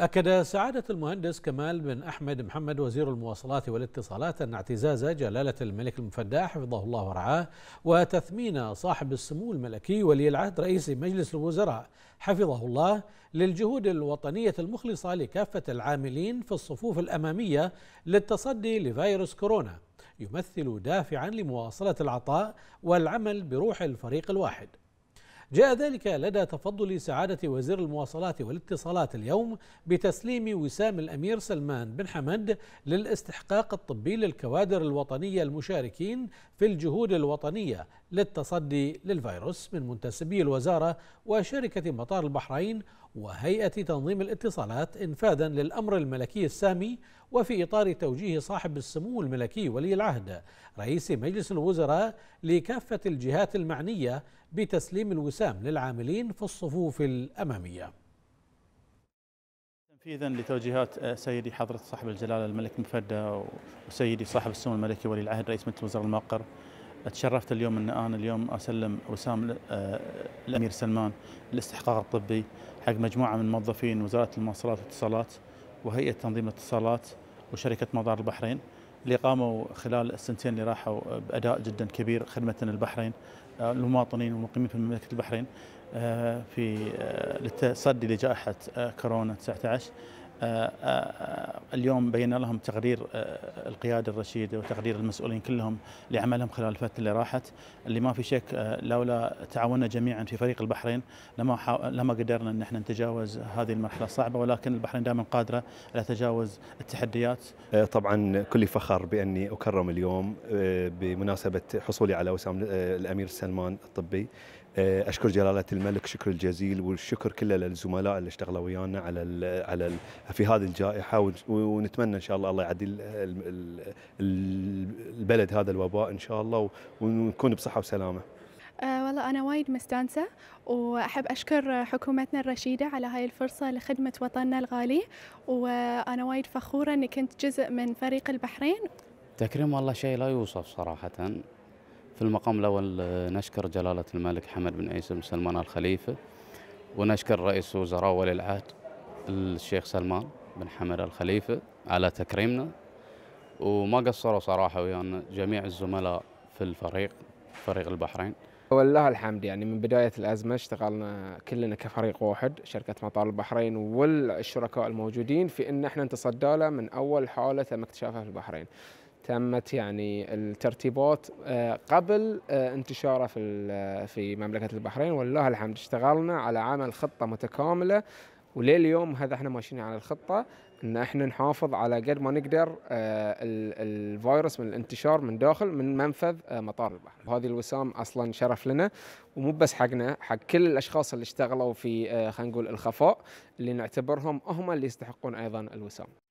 أكد سعادة المهندس كمال بن أحمد محمد وزير المواصلات والاتصالات أن اعتزاز جلالة الملك المفدى حفظه الله ورعاه وتثمين صاحب السمو الملكي ولي العهد رئيس مجلس الوزراء حفظه الله للجهود الوطنية المخلصة لكافة العاملين في الصفوف الأمامية للتصدي لفيروس كورونا يمثل دافعا لمواصلة العطاء والعمل بروح الفريق الواحد جاء ذلك لدى تفضل سعادة وزير المواصلات والاتصالات اليوم بتسليم وسام الأمير سلمان بن حمد للاستحقاق الطبي للكوادر الوطنية المشاركين في الجهود الوطنية للتصدي للفيروس من منتسبي الوزارة وشركة مطار البحرين وهيئة تنظيم الاتصالات إنفاذا للأمر الملكي السامي وفي إطار توجيه صاحب السمو الملكي ولي العهد رئيس مجلس الوزراء لكافة الجهات المعنية بتسليم الوسام للعاملين في الصفوف الأمامية تنفيذا لتوجيهات آه، سيدي حضرة صاحب الجلالة الملك مفدى وسيدي صاحب السمو الملكي ولي العهد رئيس مجلس الوزراء المقر تشرفت اليوم ان انا اليوم اسلم وسام آه، الامير سلمان الاستحقاق الطبي حق مجموعه من موظفين وزاره المواصلات والاتصالات وهيئه تنظيم الاتصالات وشركه مطار البحرين اللي قاموا خلال السنتين اللي راحوا باداء جدا كبير خدمه البحرين آه، المواطنين والمقيمين في مملكه البحرين آه، في للتصدي لجائحه كورونا 19 اليوم بينا لهم تقرير آه، القياده الرشيده وتقرير المسؤولين كلهم لعملهم خلال الفتره اللي راحت اللي ما في شك آه، لولا تعاوننا جميعا في فريق البحرين لما لما قدرنا ان احنا نتجاوز هذه المرحله الصعبه ولكن البحرين دائما قادره على تجاوز التحديات. آه، طبعا كل فخر باني اكرم اليوم بمناسبه حصولي على وسام الامير سلمان الطبي اشكر جلاله الملك شكر الجزيل والشكر كله للزملاء اللي اشتغلوا ويانا على الـ على الـ في هذه الجائحه ونتمنى ان شاء الله الله يعدي البلد هذا الوباء ان شاء الله ونكون بصحه وسلامه. أه والله أنا وايد مستانسة وأحب أشكر حكومتنا الرشيدة على هاي الفرصة لخدمة وطننا الغالي وأنا وايد فخورة أني كنت جزء من فريق البحرين تكريم والله شيء لا يوصف صراحة في المقام الأول آه، نشكر جلالة الملك حمد بن عيسى بن سلمان الخليفة ونشكر رئيس وزراء ولي العهد الشيخ سلمان بن حمد الخليفة على تكريمنا وما قصروا صراحة ويانا جميع الزملاء في الفريق فريق البحرين والله الحمد يعني من بداية الأزمة اشتغلنا كلنا كفريق واحد شركة مطار البحرين والشركاء الموجودين في أن احنا نتصدى له من أول حالة تم اكتشافها في البحرين تمت يعني الترتيبات آه، قبل آه، انتشاره في آه، في مملكه البحرين والله الحمد اشتغلنا على عمل خطه متكامله ولليوم هذا احنا ماشيين على الخطه ان احنا نحافظ على قد ما نقدر آه، الفيروس من الانتشار من داخل من منفذ آه، مطار البحر وهذه الوسام اصلا شرف لنا ومو بس حقنا حق كل الاشخاص اللي اشتغلوا في آه، خلينا نقول الخفاء اللي نعتبرهم هم اللي يستحقون ايضا الوسام